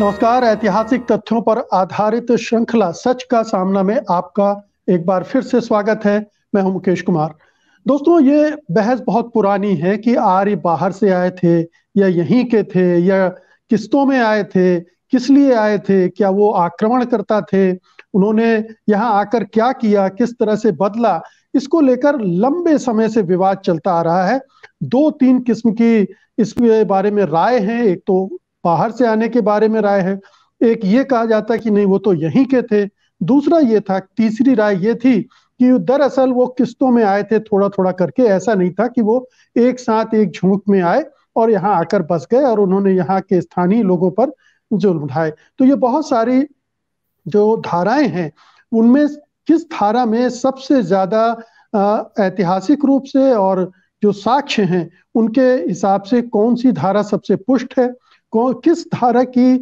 नमस्कार ऐतिहासिक तथ्यों पर आधारित श्रृंखला सच का सामना में आपका एक बार फिर से स्वागत है मैं हूं मुकेश कुमार दोस्तों ये बहस बहुत पुरानी है कि आर्य बाहर से आए थे या यहीं के थे या किस्तों में आए थे किस लिए आए थे क्या वो आक्रमण करता थे उन्होंने यहाँ आकर क्या किया किस तरह से बदला इसको लेकर लंबे समय से विवाद चलता आ रहा है दो तीन किस्म की इस बारे में राय है एक तो बाहर से आने के बारे में राय है एक ये कहा जाता कि नहीं वो तो यहीं के थे दूसरा ये था तीसरी राय ये थी कि दरअसल वो किस्तों में आए थे थोड़ा थोड़ा करके ऐसा नहीं था कि वो एक साथ एक झूठ में आए और यहाँ आकर बस गए और उन्होंने यहाँ के स्थानीय लोगों पर जुल उठाए तो ये बहुत सारी जो धाराएं हैं उनमें किस धारा में सबसे ज्यादा ऐतिहासिक रूप से और जो साक्ष्य हैं उनके हिसाब से कौन सी धारा सबसे पुष्ट है किस धारा की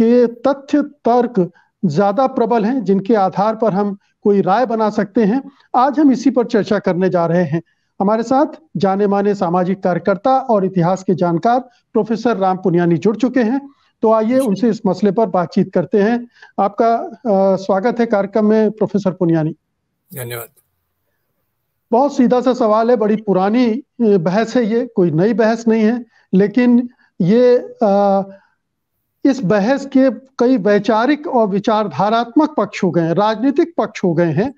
के तथ्य तर्क ज्यादा प्रबल हैं जिनके आधार पर हम कोई राय बना सकते हैं आज हम इसी पर चर्चा करने जा रहे हैं हमारे साथ जाने माने सामाजिक कार्यकर्ता और इतिहास के जानकार प्रोफेसर राम पुनियानी जुड़ चुके हैं तो आइए उनसे इस मसले पर बातचीत करते हैं आपका आ, स्वागत है कार्यक्रम में प्रोफेसर पुनियानी धन्यवाद बहुत सीधा सा सवाल है बड़ी पुरानी बहस है ये कोई नई बहस नहीं है लेकिन ये आ, इस बहस के कई वैचारिक और विचारधारात्मक पक्ष हो गए हैं राजनीतिक पक्ष हो गए हैं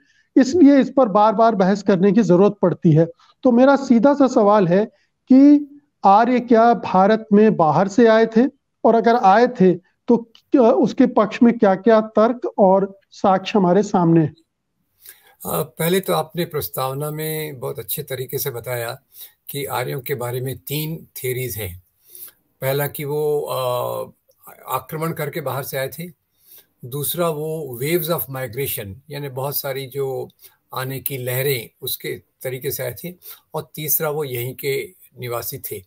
इसलिए इस पर बार बार बहस करने की जरूरत पड़ती है तो मेरा सीधा सा सवाल है कि आर्य क्या भारत में बाहर से आए थे और अगर आए थे तो उसके पक्ष में क्या क्या तर्क और साक्ष्य हमारे सामने पहले तो आपने प्रस्तावना में बहुत अच्छे तरीके से बताया कि आर्यों के बारे में तीन थेरीज हैं पहला कि वो आक्रमण करके बाहर से आए थे दूसरा वो वेव्स ऑफ माइग्रेशन यानी बहुत सारी जो आने की लहरें उसके तरीके से आए थे और तीसरा वो यहीं के निवासी थे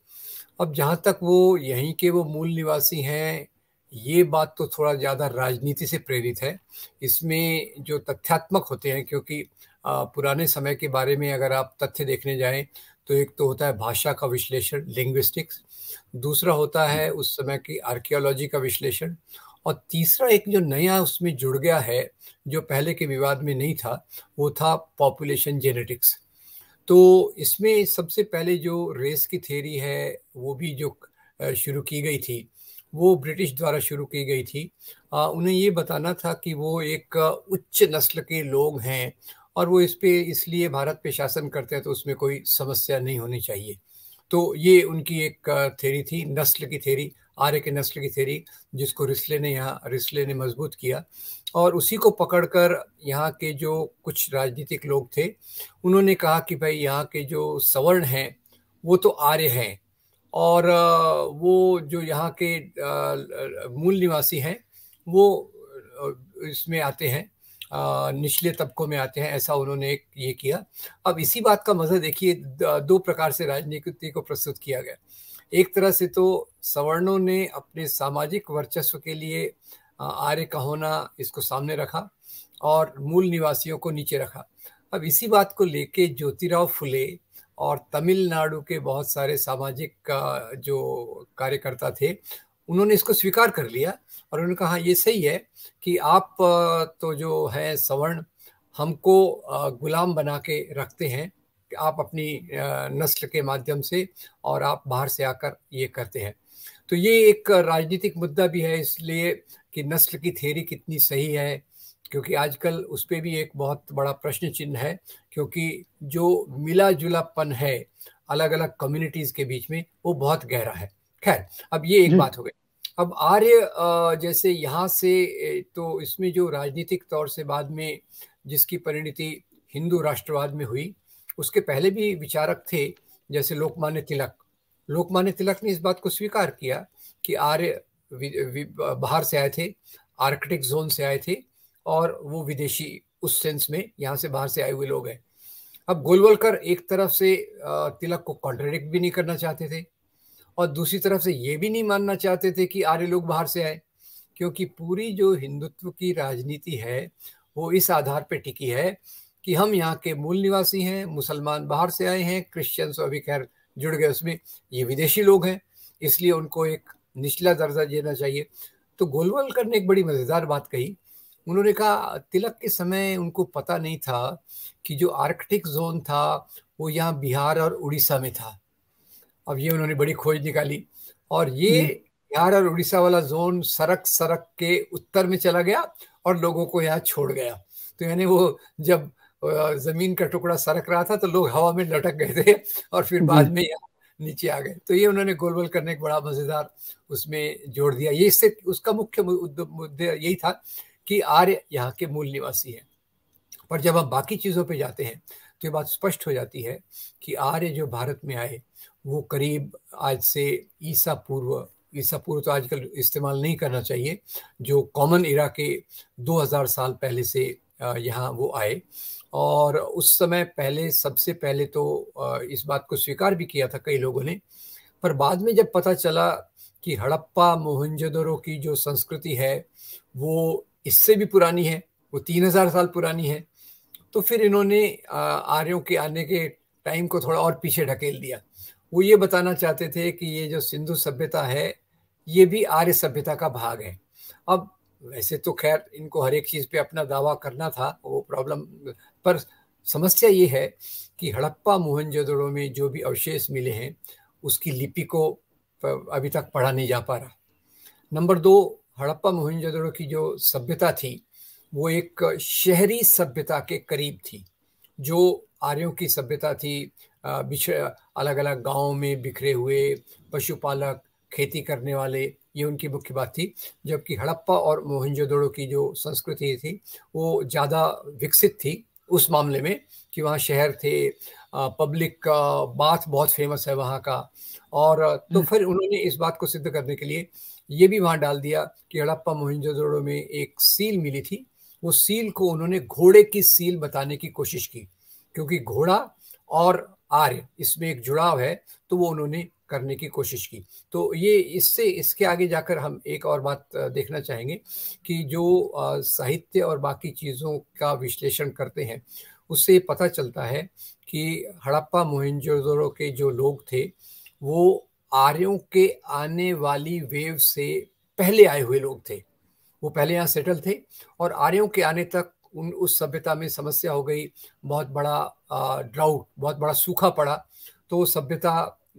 अब जहाँ तक वो यहीं के वो मूल निवासी हैं ये बात तो थोड़ा ज़्यादा राजनीति से प्रेरित है इसमें जो तथ्यात्मक होते हैं क्योंकि पुराने समय के बारे में अगर आप तथ्य देखने जाएं तो एक तो होता है भाषा का विश्लेषण लिंग्विस्टिक्स दूसरा होता है उस समय की आर्कियोलॉजी का विश्लेषण और तीसरा एक जो नया उसमें जुड़ गया है जो पहले के विवाद में नहीं था वो था पॉपुलेशन जेनेटिक्स तो इसमें सबसे पहले जो रेस की थेरी है वो भी जो शुरू की गई थी वो ब्रिटिश द्वारा शुरू की गई थी आ, उन्हें ये बताना था कि वो एक उच्च नस्ल के लोग हैं और वो इस पे इसलिए भारत पे शासन करते हैं तो उसमें कोई समस्या नहीं होनी चाहिए तो ये उनकी एक थेरी थी नस्ल की थेरी आर्य के नस्ल की थेरी जिसको रिस्ले ने यहाँ रिस्ले ने मजबूत किया और उसी को पकड़कर यहाँ के जो कुछ राजनीतिक लोग थे उन्होंने कहा कि भाई यहाँ के जो सवर्ण हैं वो तो आर्य हैं और वो जो यहाँ के मूल निवासी हैं वो इसमें आते हैं निचले तबकों में आते हैं ऐसा उन्होंने ये किया अब इसी बात का मज़ा देखिए दो प्रकार से राजनीति को प्रस्तुत किया गया एक तरह से तो सवर्णों ने अपने सामाजिक वर्चस्व के लिए आर्य का होना इसको सामने रखा और मूल निवासियों को नीचे रखा अब इसी बात को लेके ज्योतिराव फुले और तमिलनाडु के बहुत सारे सामाजिक का जो कार्यकर्ता थे उन्होंने इसको स्वीकार कर लिया और उन्होंने कहा ये सही है कि आप तो जो है सवर्ण हमको गुलाम बना के रखते हैं कि आप अपनी नस्ल के माध्यम से और आप बाहर से आकर ये करते हैं तो ये एक राजनीतिक मुद्दा भी है इसलिए कि नस्ल की थेरी कितनी सही है क्योंकि आजकल उस पर भी एक बहुत बड़ा प्रश्न चिन्ह है क्योंकि जो मिला जुलापन है अलग अलग कम्युनिटीज़ के बीच में वो बहुत गहरा है खैर अब ये एक बात हो गई अब आर्य जैसे यहाँ से तो इसमें जो राजनीतिक तौर से बाद में जिसकी परिणति हिंदू राष्ट्रवाद में हुई उसके पहले भी विचारक थे जैसे लोकमान्य तिलक लोकमान्य तिलक ने इस बात को स्वीकार किया कि आर्य बाहर से आए थे आर्कटिक जोन से आए थे और वो विदेशी उस सेंस में यहाँ से बाहर से आए हुए लोग हैं अब गोलवलकर एक तरफ से तिलक को कॉन्ट्रेडिक्ट भी नहीं करना चाहते थे और दूसरी तरफ से ये भी नहीं मानना चाहते थे कि आर्य लोग बाहर से आए क्योंकि पूरी जो हिंदुत्व की राजनीति है वो इस आधार पर टिकी है कि हम यहाँ के मूल निवासी हैं मुसलमान बाहर से आए हैं क्रिश्चियंस अभी खैर जुड़ गए उसमें ये विदेशी लोग हैं इसलिए उनको एक निचला दर्जा देना चाहिए तो गोलवालकर ने एक बड़ी मज़ेदार बात कही उन्होंने कहा तिलक के समय उनको पता नहीं था कि जो आर्कटिक जोन था वो यहाँ बिहार और उड़ीसा में था अब ये उन्होंने बड़ी खोज निकाली और ये हम्म। बिहार और उड़ीसा वाला जोन सरक सरक के उत्तर में चला गया और लोगों को यहाँ छोड़ गया तो यानी वो जब जमीन का टुकड़ा सरक रहा था तो लोग हवा में लटक गए थे और फिर बाद में यहाँ नीचे आ गए तो ये उन्होंने गोलबल करने का बड़ा मज़ेदार उसमें जोड़ दिया ये इससे उसका मुख्य मुद्दे यही था कि आर्य यहाँ के मूल निवासी हैं पर जब हम बाकी चीज़ों पे जाते हैं तो ये बात स्पष्ट हो जाती है कि आर्य जो भारत में आए वो करीब आज से ईसा पूर्व ईसा पूर्व तो आजकल इस्तेमाल नहीं करना चाहिए जो कॉमन इरा के 2000 साल पहले से यहाँ वो आए और उस समय पहले सबसे पहले तो इस बात को स्वीकार भी किया था कई लोगों ने पर बाद में जब पता चला कि हड़प्पा मोहनजोदड़ो की जो संस्कृति है वो इससे भी पुरानी है वो तीन हजार साल पुरानी है तो फिर इन्होंने आर्यों के आने के टाइम को थोड़ा और पीछे ढकेल दिया वो ये बताना चाहते थे कि ये जो सिंधु सभ्यता है ये भी आर्य सभ्यता का भाग है अब वैसे तो खैर इनको हर एक चीज़ पे अपना दावा करना था वो प्रॉब्लम पर समस्या ये है कि हड़प्पा मोहनजोदड़ो में जो भी अवशेष मिले हैं उसकी लिपि को अभी तक पढ़ा नहीं जा पा रहा नंबर दो हड़प्पा मोहनजोदड़ो की जो सभ्यता थी वो एक शहरी सभ्यता के करीब थी जो आर्यों की सभ्यता थी अलग अलग गाँव में बिखरे हुए पशुपालक खेती करने वाले ये उनकी मुख्य बात थी जबकि हड़प्पा और मोहनजोदड़ो की जो संस्कृति थी वो ज़्यादा विकसित थी उस मामले में कि वहाँ शहर थे पब्लिक का बाथ बहुत फेमस है वहाँ का और तो हम्म। फिर उन्होंने इस बात को सिद्ध करने के लिए ये भी वहाँ डाल दिया कि हड़प्पा मोहनजोदड़ो में एक सील मिली थी वो सील को उन्होंने घोड़े की सील बताने की कोशिश की क्योंकि घोड़ा और आर्य इसमें एक जुड़ाव है तो वो उन्होंने करने की कोशिश की तो ये इससे इसके आगे जाकर हम एक और बात देखना चाहेंगे कि जो साहित्य और बाकी चीज़ों का विश्लेषण करते हैं उससे पता चलता है कि हड़प्पा मोहनजोदड़ो के जो लोग थे वो आर्यों के आने वाली वेव से पहले आए हुए लोग थे वो पहले यहाँ सेटल थे और आर्यों के आने तक उन उस सभ्यता में समस्या हो गई बहुत बड़ा ड्राउट बहुत बड़ा सूखा पड़ा तो सभ्यता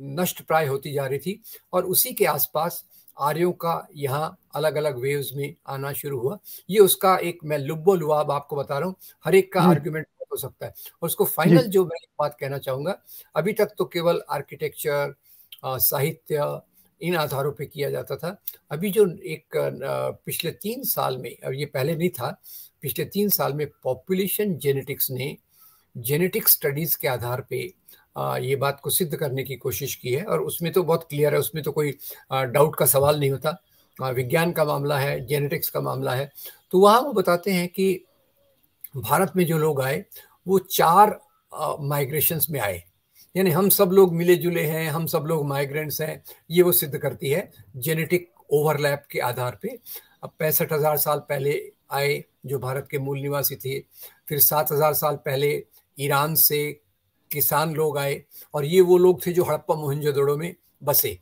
नष्ट प्राय होती जा रही थी और उसी के आसपास आर्यों का यहाँ अलग अलग वेव्स में आना शुरू हुआ ये उसका एक मैं लुब्बो लुआब आपको बता रहा हूँ हर एक का आर्ग्यूमेंट हो सकता है और उसको फाइनल जो मैं एक बात कहना चाहूँगा अभी तक तो केवल आर्किटेक्चर साहित्य इन आधारों पे किया जाता था अभी जो एक पिछले तीन साल में अब ये पहले नहीं था पिछले तीन साल में पॉपुलेशन जेनेटिक्स ने जेनेटिक स्टडीज़ के आधार पे ये बात को सिद्ध करने की कोशिश की है और उसमें तो बहुत क्लियर है उसमें तो कोई डाउट का सवाल नहीं होता विज्ञान का मामला है जेनेटिक्स का मामला है तो वहाँ वो बताते हैं कि भारत में जो लोग आए वो चार माइग्रेशंस में आए यानी हम सब लोग मिले जुले हैं हम सब लोग माइग्रेंट्स हैं ये वो सिद्ध करती है जेनेटिक ओवरलैप के आधार पे अब पैंसठ हज़ार साल पहले आए जो भारत के मूल निवासी थे फिर सात हजार साल पहले ईरान से किसान लोग आए और ये वो लोग थे जो हड़प्पा मोहनजोदड़ो में बसे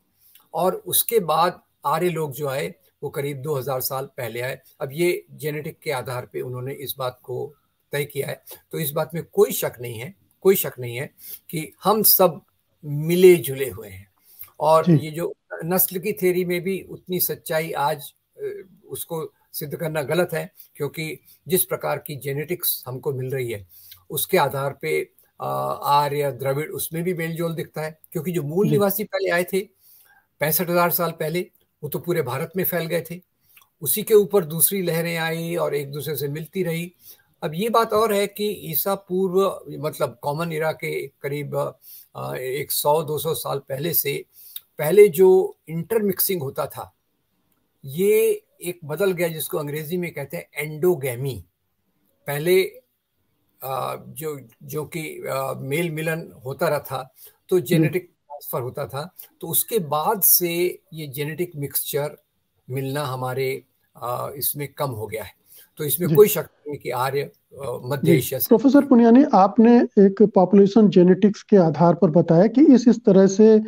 और उसके बाद आर्य लोग जो आए वो करीब 2000 साल पहले आए अब ये जेनेटिक के आधार पे उन्होंने इस बात को तय किया है तो इस बात में कोई शक नहीं है कोई शक नहीं है कि हम सब मिले जुले हुए हैं और ये जो नस्ल की थेरी में भी उतनी सच्चाई आज उसको सिद्ध करना गलत है क्योंकि जिस प्रकार की जेनेटिक्स हमको मिल रही है उसके आधार पे आर्य द्रविड़ उसमें भी मेलजोल दिखता है क्योंकि जो मूल निवासी पहले आए थे पैंसठ हजार साल पहले वो तो पूरे भारत में फैल गए थे उसी के ऊपर दूसरी लहरें आई और एक दूसरे से मिलती रही अब ये बात और है कि ईसा पूर्व मतलब कॉमन इरा के करीब एक सौ दो सौ साल पहले से पहले जो इंटरमिक्सिंग होता था ये एक बदल गया जिसको अंग्रेजी में कहते हैं एंडोगैमी पहले जो जो कि मेल मिलन होता रहा था तो हम्म। जेनेटिक ट्रांसफर होता था तो उसके बाद से ये जेनेटिक मिक्सचर मिलना हमारे इसमें कम हो गया है तो इसमें कोई शक नहीं कि आर्य मध्य एशिया प्रोफेसर पुनियानी आपने एक पॉपुलेशन जेनेटिक्स के आधार पर बताया कि इस इस तरह से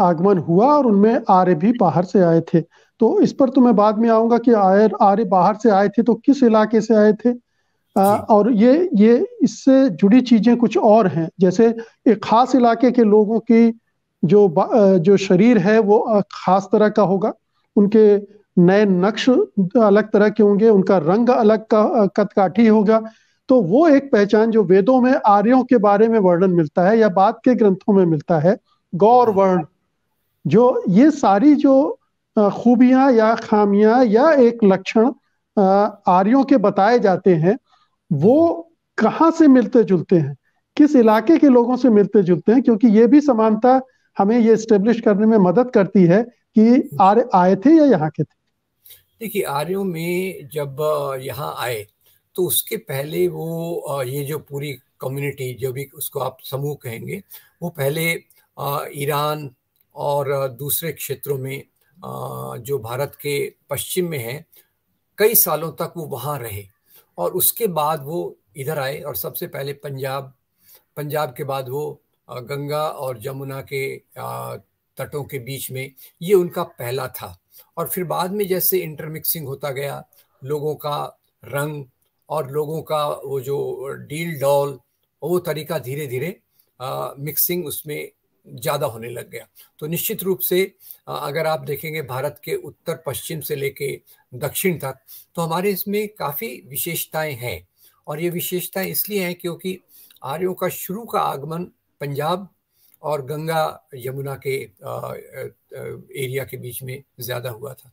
आगमन हुआ और उनमें आर्य भी बाहर से आए थे तो इस पर तो मैं बाद में आऊंगा कि आयर आर्य बाहर से आए थे तो किस इलाके से आए थे आ, और ये ये इससे जुड़ी चीजें कुछ और हैं जैसे एक खास इलाके के लोगों की जो जो शरीर है वो खास तरह का होगा उनके नए नक्श अलग तरह के होंगे उनका रंग अलग का कथकाठी होगा तो वो एक पहचान जो वेदों में आर्यों के बारे में वर्णन मिलता है या बाद के ग्रंथों में मिलता है गौर वर्ण जो ये सारी जो खूबियां या खामियां या एक लक्षण आर्यों के बताए जाते हैं वो कहाँ से मिलते जुलते हैं किस इलाके के लोगों से मिलते जुलते हैं क्योंकि ये भी समानता हमें ये इस्टेब्लिश करने में मदद करती है कि आर्य आए थे या यहाँ के थे देखिए आर्यों में जब यहाँ आए तो उसके पहले वो ये जो पूरी कम्युनिटी जो भी उसको आप समूह कहेंगे वो पहले ईरान और दूसरे क्षेत्रों में जो भारत के पश्चिम में है कई सालों तक वो वहाँ रहे और उसके बाद वो इधर आए और सबसे पहले पंजाब पंजाब के बाद वो गंगा और जमुना के तटों के बीच में ये उनका पहला था और फिर बाद में जैसे इंटरमिक्सिंग होता गया लोगों का रंग और लोगों का वो जो डील डॉल वो तरीका धीरे धीरे मिक्सिंग उसमें ज़्यादा होने लग गया तो निश्चित रूप से अगर आप देखेंगे भारत के उत्तर पश्चिम से लेके दक्षिण तक तो हमारे इसमें काफ़ी विशेषताएं हैं और ये विशेषताएं इसलिए हैं क्योंकि आर्यों का शुरू का आगमन पंजाब और गंगा यमुना के एरिया के बीच में ज़्यादा हुआ था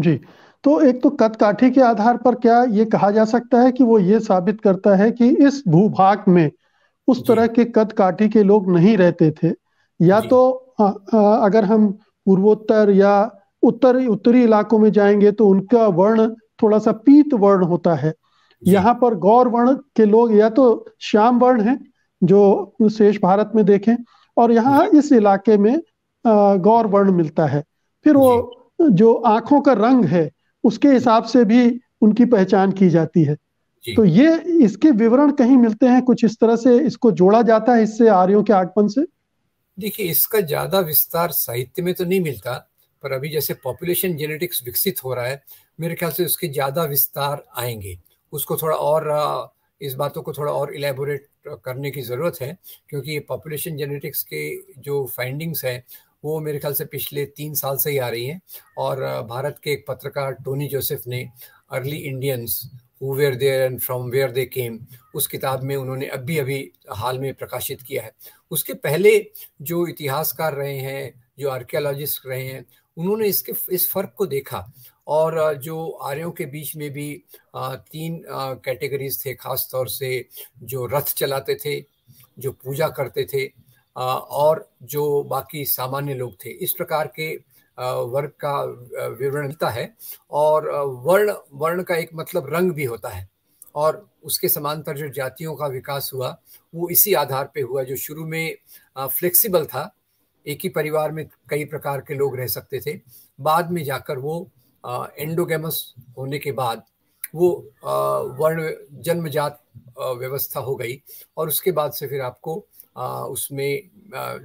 जी तो एक तो कदकाठी के आधार पर क्या ये कहा जा सकता है कि वो ये साबित करता है कि इस भूभाग में उस तरह के कद काठी के लोग नहीं रहते थे या तो आ, आ, अगर हम पूर्वोत्तर या उत्तर उत्तरी इलाकों में जाएंगे तो उनका वर्ण थोड़ा सा पीत वर्ण होता है यहाँ पर गौर वर्ण के लोग या तो श्याम वर्ण है जो शेष भारत में देखें और यहाँ इस इलाके में गौर वर्ण मिलता है फिर वो जो आंखों का रंग है उसके हिसाब से भी उनकी पहचान की जाती है तो ये इसके विवरण कहीं मिलते हैं कुछ इस तरह से इसको जोड़ा जाता है इससे आर्यों के आगमन से देखिए इसका ज्यादा विस्तार साहित्य में तो नहीं मिलता पर अभी जैसे पॉपुलेशन जेनेटिक्स विकसित हो रहा है मेरे ख्याल से उसके ज्यादा विस्तार आएंगे उसको थोड़ा और इस बातों को थोड़ा और इलेबोरेट करने की ज़रूरत है क्योंकि ये पॉपुलेशन जेनेटिक्स के जो फाइंडिंग्स है वो मेरे ख्याल से पिछले तीन साल से ही आ रही हैं और भारत के एक पत्रकार टोनी जोसेफ ने early Indians who were there and from where they came उस किताब में उन्होंने अभी अभी हाल में प्रकाशित किया है उसके पहले जो इतिहासकार रहे हैं जो आर्कियोलॉजिस्ट रहे हैं उन्होंने इसके इस फर्क को देखा और जो आर्यों के बीच में भी तीन कैटेगरीज थे खास तौर से जो रथ चलाते थे जो पूजा करते थे और जो बाकी सामान्य लोग थे इस प्रकार के वर्ग का विवरण मिलता है और वर्ण वर्ण का एक मतलब रंग भी होता है और उसके समांतर जो जातियों का विकास हुआ वो इसी आधार पे हुआ जो शुरू में फ्लेक्सिबल था एक ही परिवार में कई प्रकार के लोग रह सकते थे बाद में जाकर वो एंडोगेमस होने के बाद वो वर्ण जन्मजात व्यवस्था हो गई और उसके बाद से फिर आपको उसमें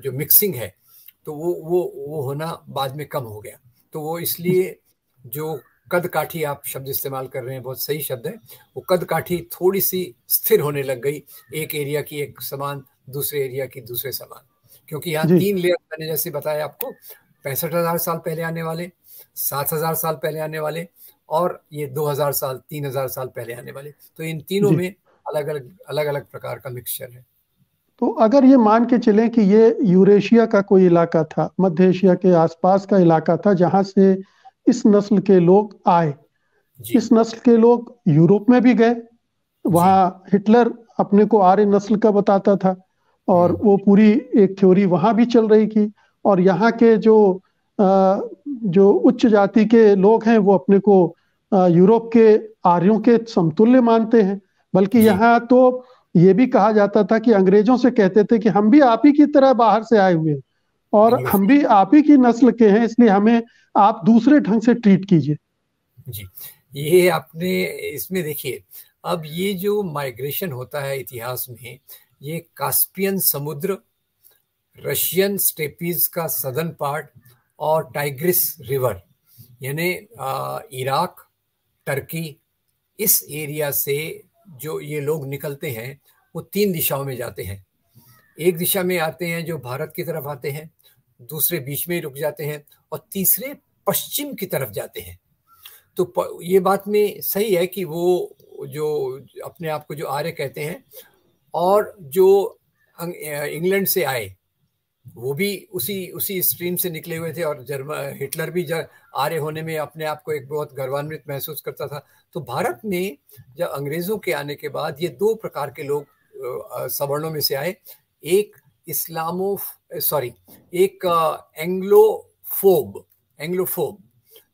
जो मिक्सिंग है तो वो वो वो होना बाद में कम हो गया तो वो इसलिए जो कद काठी आप शब्द इस्तेमाल कर रहे हैं बहुत सही शब्द है वो कद काठी थोड़ी सी स्थिर होने लग गई एक एरिया की एक समान दूसरे एरिया की दूसरे समान क्योंकि यहाँ तीन लेयर मैंने जैसे बताया आपको पैंसठ हजार साल पहले आने वाले सात हजार साल पहले आने वाले और ये दो हजार साल तीन हजार साल पहले आने वाले तो इन तीनों में अलग अलग अलग अलग प्रकार का मिक्सचर है तो अगर ये मान के चलें कि ये यूरेशिया का कोई इलाका था मध्य एशिया के आसपास का इलाका था जहां से इस नस्ल के लोग आए इस नस्ल के लोग यूरोप में भी गए वहां हिटलर अपने को आर्य नस्ल का बताता था और हम्म। वो पूरी एक थ्योरी वहां भी चल रही थी और यहाँ के जो जो उच्च जाति के लोग हैं वो अपने को यूरोप के आर्यों के समतुल्य मानते हैं बल्कि यहाँ तो ये भी कहा जाता था कि अंग्रेजों से कहते थे कि हम भी आप ही की तरह बाहर से आए हुए और हम भी आप ही की नस्ल के हैं इसलिए हमें आप दूसरे ढंग से ट्रीट कीजिए जी ये आपने इसमें देखिए अब ये जो माइग्रेशन होता है इतिहास में ये कास्पियन समुद्र रशियन स्टेपीज का सदन पार्ट और टाइग्रिस रिवर यानी इराक टर्की इस एरिया से जो ये लोग निकलते हैं वो तीन दिशाओं में जाते हैं एक दिशा में आते हैं जो भारत की तरफ आते हैं दूसरे बीच में ही रुक जाते हैं और तीसरे पश्चिम की तरफ जाते हैं तो ये बात में सही है कि वो जो अपने आप को जो आर्य कहते हैं और जो इंग्लैंड से आए वो भी उसी उसी स्ट्रीम से निकले हुए थे और जर्मा हिटलर भी आर्य होने में अपने आप को एक बहुत गर्वान्वित महसूस करता था तो भारत में जब अंग्रेजों के आने के बाद ये दो प्रकार के लोग सवर्णों में से आए एक इस्लामो सॉरी एक एंग्लोफोब एंग्लोफोब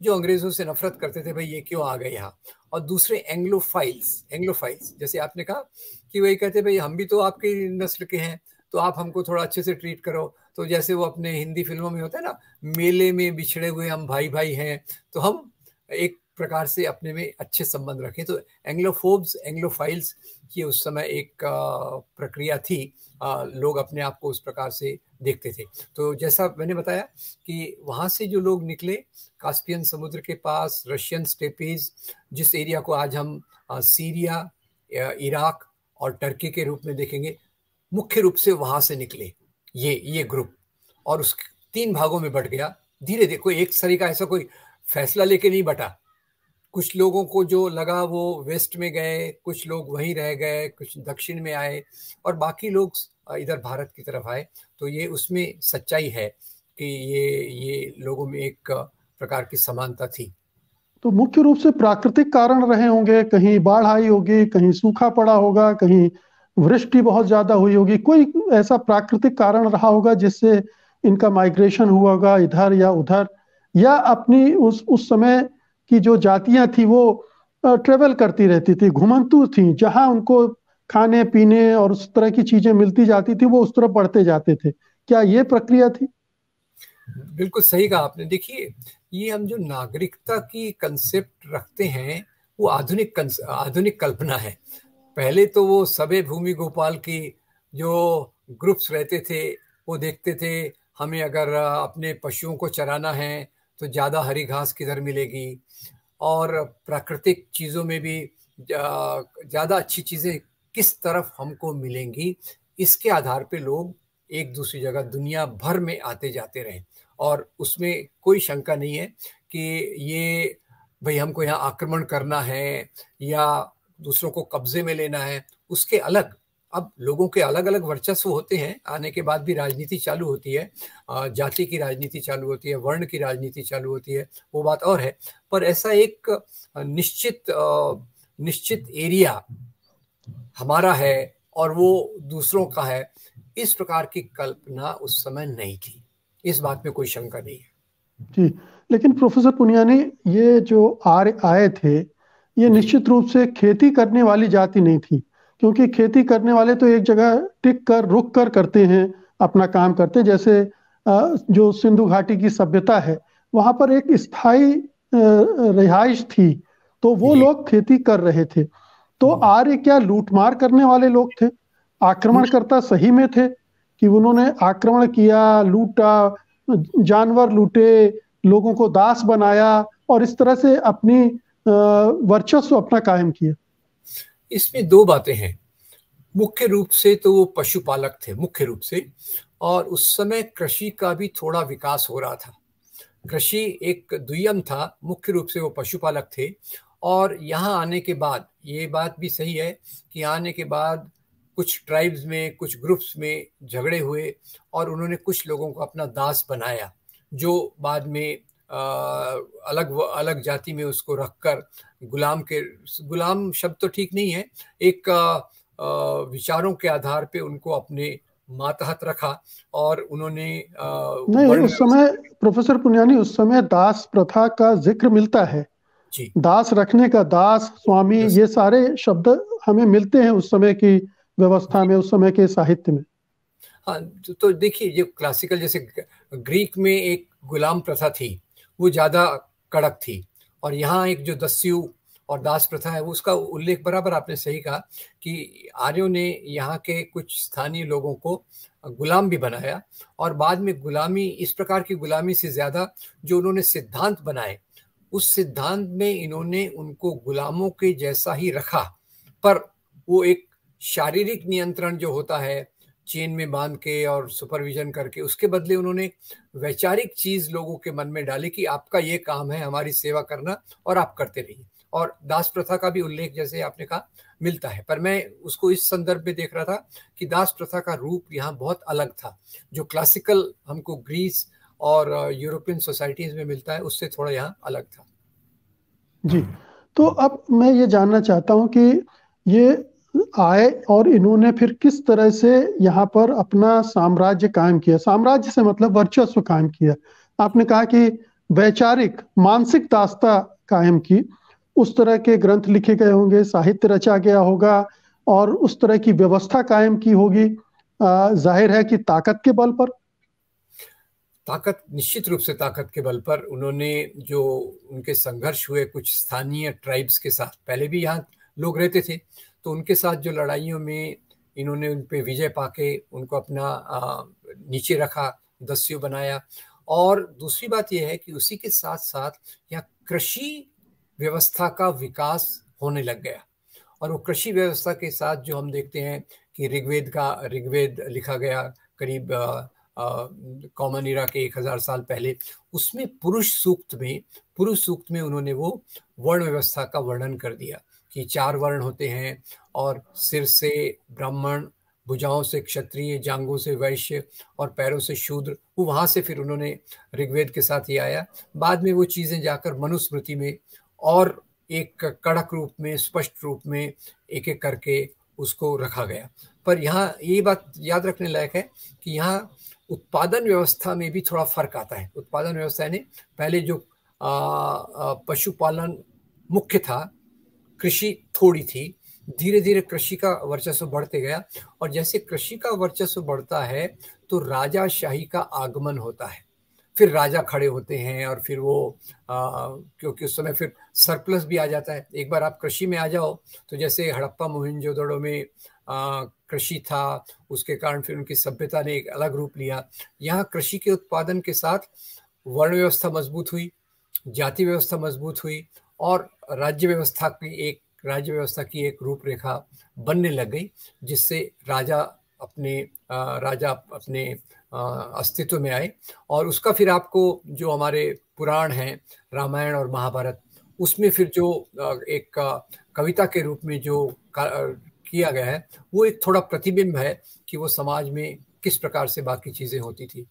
जो अंग्रेजों से नफरत करते थे भाई ये क्यों आ गए यहाँ और दूसरे एंग्लोफाइल्स एंग्लोफाइल्स जैसे आपने कहा कि वही कहते भाई हम भी तो आपके नस्ल के हैं तो आप हमको थोड़ा अच्छे से ट्रीट करो तो जैसे वो अपने हिंदी फिल्मों में होता है ना मेले में बिछड़े हुए हम भाई भाई हैं तो हम एक प्रकार से अपने में अच्छे संबंध रखें तो एंग्लोफोब्स एंग्लोफाइल्स की उस समय एक प्रक्रिया थी लोग अपने आप को उस प्रकार से देखते थे तो जैसा मैंने बताया कि वहाँ से जो लोग निकले कास्पियन समुद्र के पास रशियन स्टेपीज जिस एरिया को आज हम सीरिया इराक और टर्की के रूप में देखेंगे मुख्य रूप से वहाँ से निकले ये ये ग्रुप और उस तीन भागों में बट गया धीरे धीरे कोई एक सरी का ऐसा कोई फैसला लेके नहीं बटा कुछ लोगों को जो लगा वो वेस्ट में गए कुछ लोग वहीं रह गए कुछ दक्षिण में आए और बाकी लोग इधर भारत की तरफ आए तो ये उसमें सच्चाई है कि ये ये लोगों में एक प्रकार की समानता थी तो मुख्य रूप से प्राकृतिक कारण रहे होंगे कहीं बाढ़ आई होगी कहीं सूखा पड़ा होगा कहीं वृष्टि बहुत ज्यादा हुई होगी कोई ऐसा प्राकृतिक कारण रहा होगा जिससे इनका माइग्रेशन हुआ होगा इधर या उधर या अपनी उस उस समय की जो जातियां थी वो ट्रेवल करती रहती थी घुमंतु थी जहां उनको खाने पीने और उस तरह की चीजें मिलती जाती थी वो उस तरह बढ़ते जाते थे क्या ये प्रक्रिया थी बिल्कुल सही कहा आपने देखिए ये हम जो नागरिकता की कंसेप्ट रखते हैं वो आधुनिक आधुनिक कल्पना है पहले तो वो सभी भूमि गोपाल की जो ग्रुप्स रहते थे वो देखते थे हमें अगर अपने पशुओं को चराना है तो ज़्यादा हरी घास किधर मिलेगी और प्राकृतिक चीज़ों में भी ज़्यादा अच्छी चीज़ें किस तरफ हमको मिलेंगी इसके आधार पे लोग एक दूसरी जगह दुनिया भर में आते जाते रहे और उसमें कोई शंका नहीं है कि ये भाई हमको यहाँ आक्रमण करना है या दूसरों को कब्जे में लेना है उसके अलग अब लोगों के अलग अलग वर्चस्व होते हैं आने के बाद भी राजनीति चालू होती है जाति की राजनीति चालू होती है वर्ण की राजनीति चालू होती है वो बात और है पर ऐसा एक निश्चित निश्चित एरिया हमारा है और वो दूसरों का है इस प्रकार की कल्पना उस समय नहीं थी इस बात में कोई शंका नहीं है जी लेकिन प्रोफेसर पुनिया ने ये जो आर्य आए थे ये निश्चित रूप से खेती करने वाली जाति नहीं थी क्योंकि खेती करने वाले तो एक जगह टिक कर रुक कर करते हैं अपना काम करते जैसे जो सिंधु घाटी की सभ्यता है वहां पर एक स्थायी रिहाइश थी तो वो लोग खेती कर रहे थे तो हम्म। आर्य क्या लूटमार करने वाले लोग थे आक्रमणकर्ता सही में थे कि उन्होंने आक्रमण किया लूटा जानवर लूटे लोगों को दास बनाया और इस तरह से अपनी वर्चस्व अपना कायम किया इसमें दो बातें हैं मुख्य रूप से तो वो पशुपालक थे मुख्य रूप से और उस समय कृषि का भी थोड़ा विकास हो रहा था कृषि एक दुयम था मुख्य रूप से वो पशुपालक थे और यहाँ आने के बाद ये बात भी सही है कि आने के बाद कुछ ट्राइब्स में कुछ ग्रुप्स में झगड़े हुए और उन्होंने कुछ लोगों को अपना दास बनाया जो बाद में आ, अलग अलग जाति में उसको रखकर गुलाम के गुलाम शब्द तो ठीक नहीं है एक विचारों के आधार पे उनको अपने मातहत रखा और उन्होंने नहीं उस समय प्रोफेसर पुनियानी उस समय दास प्रथा का जिक्र मिलता है जी। दास रखने का दास स्वामी ये सारे शब्द हमें मिलते हैं उस समय की व्यवस्था में उस समय के साहित्य में हाँ तो, तो देखिए ये क्लासिकल जैसे ग्रीक में एक गुलाम प्रथा थी वो ज्यादा कड़क थी और यहाँ एक जो दस्यु और दास प्रथा है वो उसका उल्लेख बराबर आपने सही कहा कि आर्यों ने यहाँ के कुछ स्थानीय लोगों को गुलाम भी बनाया और बाद में गुलामी इस प्रकार की गुलामी से ज़्यादा जो उन्होंने सिद्धांत बनाए उस सिद्धांत में इन्होंने उनको गुलामों के जैसा ही रखा पर वो एक शारीरिक नियंत्रण जो होता है चेन में बांध के और सुपरविजन करके उसके बदले उन्होंने वैचारिक चीज लोगों के मन में डाली कि आपका ये काम है हमारी सेवा करना और आप करते रहिए और दास प्रथा का भी उल्लेख जैसे आपने कहा मिलता है पर मैं उसको इस संदर्भ में देख रहा था कि दास प्रथा का रूप यहाँ बहुत अलग था जो क्लासिकल हमको ग्रीस और यूरोपियन सोसाइटीज में मिलता है उससे थोड़ा यहाँ अलग था जी तो अब मैं ये जानना चाहता हूँ कि ये आए और इन्होंने फिर किस तरह से यहाँ पर अपना साम्राज्य कायम किया साम्राज्य से मतलब वर्चस्व कायम किया आपने कहा कि वैचारिक मानसिक दास्ता कायम की उस तरह के ग्रंथ लिखे गए होंगे साहित्य रचा गया होगा और उस तरह की व्यवस्था कायम की होगी जाहिर है कि ताकत के बल पर ताकत निश्चित रूप से ताकत के बल पर उन्होंने जो उनके संघर्ष हुए कुछ स्थानीय ट्राइब्स के साथ पहले भी यहाँ लोग रहते थे तो उनके साथ जो लड़ाइयों में इन्होंने उन पर विजय पाके उनको अपना नीचे रखा दस्यु बनाया और दूसरी बात यह है कि उसी के साथ साथ यहाँ कृषि व्यवस्था का विकास होने लग गया और वो कृषि व्यवस्था के साथ जो हम देखते हैं कि ऋग्वेद का ऋग्वेद लिखा गया करीब कॉमन इरा के एक हजार साल पहले उसमें पुरुष सूक्त में पुरुष सूक्त में उन्होंने वो वर्ण व्यवस्था का वर्णन कर दिया कि चार वर्ण होते हैं और सिर से ब्राह्मण भुजाओं से क्षत्रिय जांगों से वैश्य और पैरों से शूद्र वो वहाँ से फिर उन्होंने ऋग्वेद के साथ ही आया बाद में वो चीज़ें जाकर मनुस्मृति में और एक कड़क रूप में स्पष्ट रूप में एक एक करके उसको रखा गया पर यहाँ ये बात याद रखने लायक है कि यहाँ उत्पादन व्यवस्था में भी थोड़ा फर्क आता है उत्पादन व्यवस्था ने पहले जो पशुपालन मुख्य था कृषि थोड़ी थी धीरे धीरे कृषि का वर्चस्व बढ़ते गया और जैसे कृषि का वर्चस्व बढ़ता है तो राजा शाही का आगमन होता है फिर राजा खड़े होते हैं और फिर वो आ, क्योंकि उस समय फिर सरप्लस भी आ जाता है एक बार आप कृषि में आ जाओ तो जैसे हड़प्पा मोहनजोदड़ो में कृषि था उसके कारण फिर उनकी सभ्यता ने एक अलग रूप लिया यहाँ कृषि के उत्पादन के साथ वर्ण व्यवस्था मजबूत हुई जाति व्यवस्था मजबूत हुई और राज्य व्यवस्था की एक राज्य व्यवस्था की एक रूपरेखा बनने लग गई जिससे राजा अपने राजा अपने अस्तित्व में आए और उसका फिर आपको जो हमारे पुराण हैं रामायण और महाभारत उसमें फिर जो एक कविता के रूप में जो किया गया है वो एक थोड़ा प्रतिबिंब है कि वो समाज में किस प्रकार से बाकी चीजें होती थी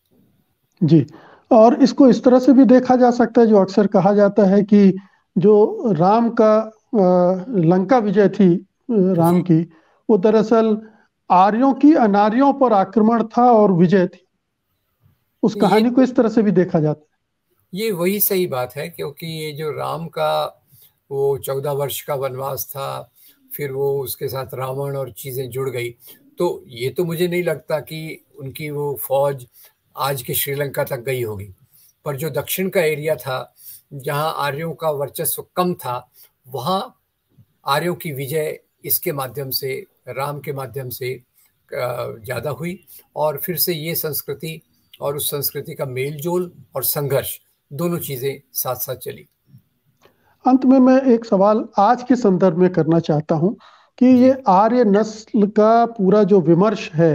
जी और इसको इस तरह से भी देखा जा सकता है जो अक्सर कहा जाता है कि जो राम का लंका विजय थी राम की वो दरअसल आर्यों की अनार्यों पर आक्रमण था और विजय थी उस कहानी को इस तरह से भी देखा जाता है ये वही सही बात है क्योंकि ये जो राम का वो चौदह वर्ष का वनवास था फिर वो उसके साथ रावण और चीज़ें जुड़ गई तो ये तो मुझे नहीं लगता कि उनकी वो फौज आज के श्रीलंका तक गई होगी पर जो दक्षिण का एरिया था जहां आर्यों का वर्चस्व कम था वहां आर्यों की विजय इसके माध्यम से राम के माध्यम से ज़्यादा हुई और फिर से ये संस्कृति और उस संस्कृति का मेलजोल और संघर्ष दोनों चीज़ें साथ साथ चली अंत में मैं एक सवाल आज के संदर्भ में करना चाहता हूँ कि ये आर्य नस्ल का पूरा जो विमर्श है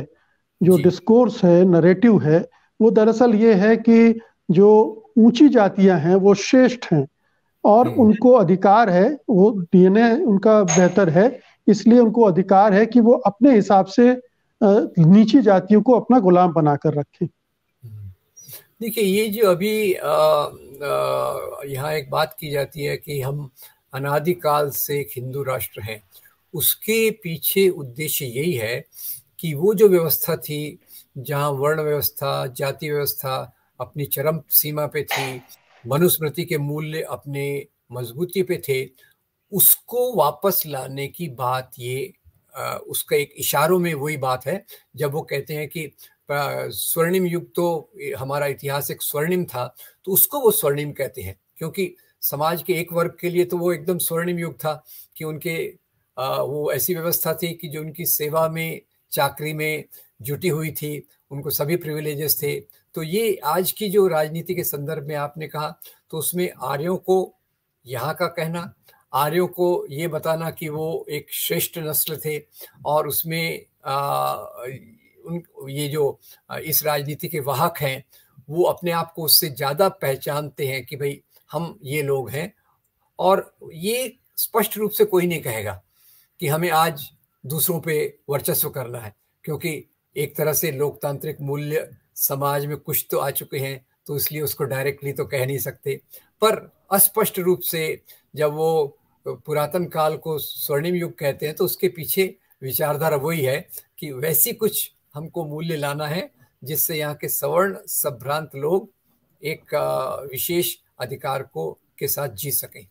जो डिस्कोर्स है नरेटिव है वो दरअसल ये है कि जो ऊंची जातियां हैं वो श्रेष्ठ हैं और हम्म। उनको अधिकार है वो डीएनए उनका बेहतर है इसलिए उनको अधिकार है कि वो अपने हिसाब से नीची जातियों को अपना गुलाम बनाकर रखें देखिए ये जो अभी यहाँ एक बात की जाती है कि हम अनादिकाल से एक हिंदू राष्ट्र हैं उसके पीछे उद्देश्य यही है कि वो जो व्यवस्था थी जहाँ वर्ण व्यवस्था जाति व्यवस्था अपनी चरम सीमा पे थी मनुस्मृति के मूल्य अपने मजबूती पे थे उसको वापस लाने की बात ये आ, उसका एक इशारों में वही बात है जब वो कहते हैं कि स्वर्णिम युग तो हमारा इतिहास एक स्वर्णिम था तो उसको वो स्वर्णिम कहते हैं क्योंकि समाज के एक वर्ग के लिए तो वो एकदम स्वर्णिम युग था कि उनके आ, वो ऐसी व्यवस्था थी कि जो उनकी सेवा में चाकरी में जुटी हुई थी उनको सभी प्रिविलेजेस थे तो ये आज की जो राजनीति के संदर्भ में आपने कहा तो उसमें आर्यों को यहाँ का कहना आर्यों को ये बताना कि वो एक श्रेष्ठ नस्ल थे और उसमें आ, उन ये जो इस राजनीति के वाहक हैं वो अपने आप को उससे ज़्यादा पहचानते हैं कि भाई हम ये लोग हैं और ये स्पष्ट रूप से कोई नहीं कहेगा कि हमें आज दूसरों पे वर्चस्व करना है क्योंकि एक तरह से लोकतांत्रिक मूल्य समाज में कुछ तो आ चुके हैं तो इसलिए उसको डायरेक्टली तो कह नहीं सकते पर अस्पष्ट रूप से जब वो पुरातन काल को स्वर्णिम युग कहते हैं तो उसके पीछे विचारधारा वही है कि वैसी कुछ हमको मूल्य लाना है जिससे यहाँ के सवर्ण संभ्रांत लोग एक विशेष अधिकार को के साथ जी सकें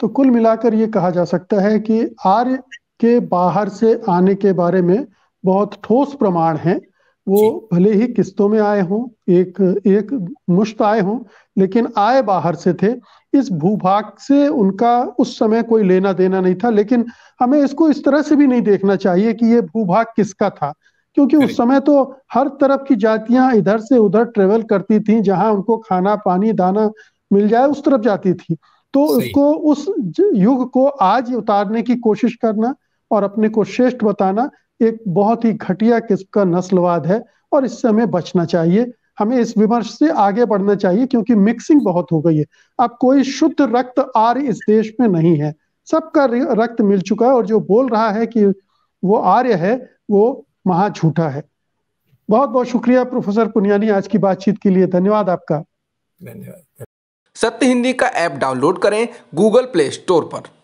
तो कुल मिलाकर ये कहा जा सकता है कि आर्य के बाहर से आने के बारे में बहुत ठोस प्रमाण हैं वो भले ही किस्तों में आए हों एक एक मुश्त आए हों लेकिन आए बाहर से थे इस भूभाग से उनका उस समय कोई लेना देना नहीं था लेकिन हमें इसको इस तरह से भी नहीं देखना चाहिए कि ये भूभाग किसका था क्योंकि उस समय तो हर तरफ की जातियां इधर से उधर ट्रेवल करती थी जहां उनको खाना पानी दाना मिल जाए उस तरफ जाती थी तो उसको उस युग को आज उतारने की कोशिश करना और अपने को श्रेष्ठ बताना एक बहुत ही घटिया किस्म का नस्लवाद है और इससे हमें बचना चाहिए हमें इस विमर्श से आगे बढ़ना चाहिए क्योंकि मिक्सिंग बहुत हो गई है अब कोई शुद्ध रक्त आर्य इस देश में नहीं है सबका रक्त मिल चुका है और जो बोल रहा है कि वो आर्य है वो महा झूठा है बहुत बहुत शुक्रिया प्रोफेसर पुनियानी आज की बातचीत के लिए धन्यवाद आपका धन्यवाद सत्य हिंदी का ऐप डाउनलोड करें गूगल प्ले स्टोर पर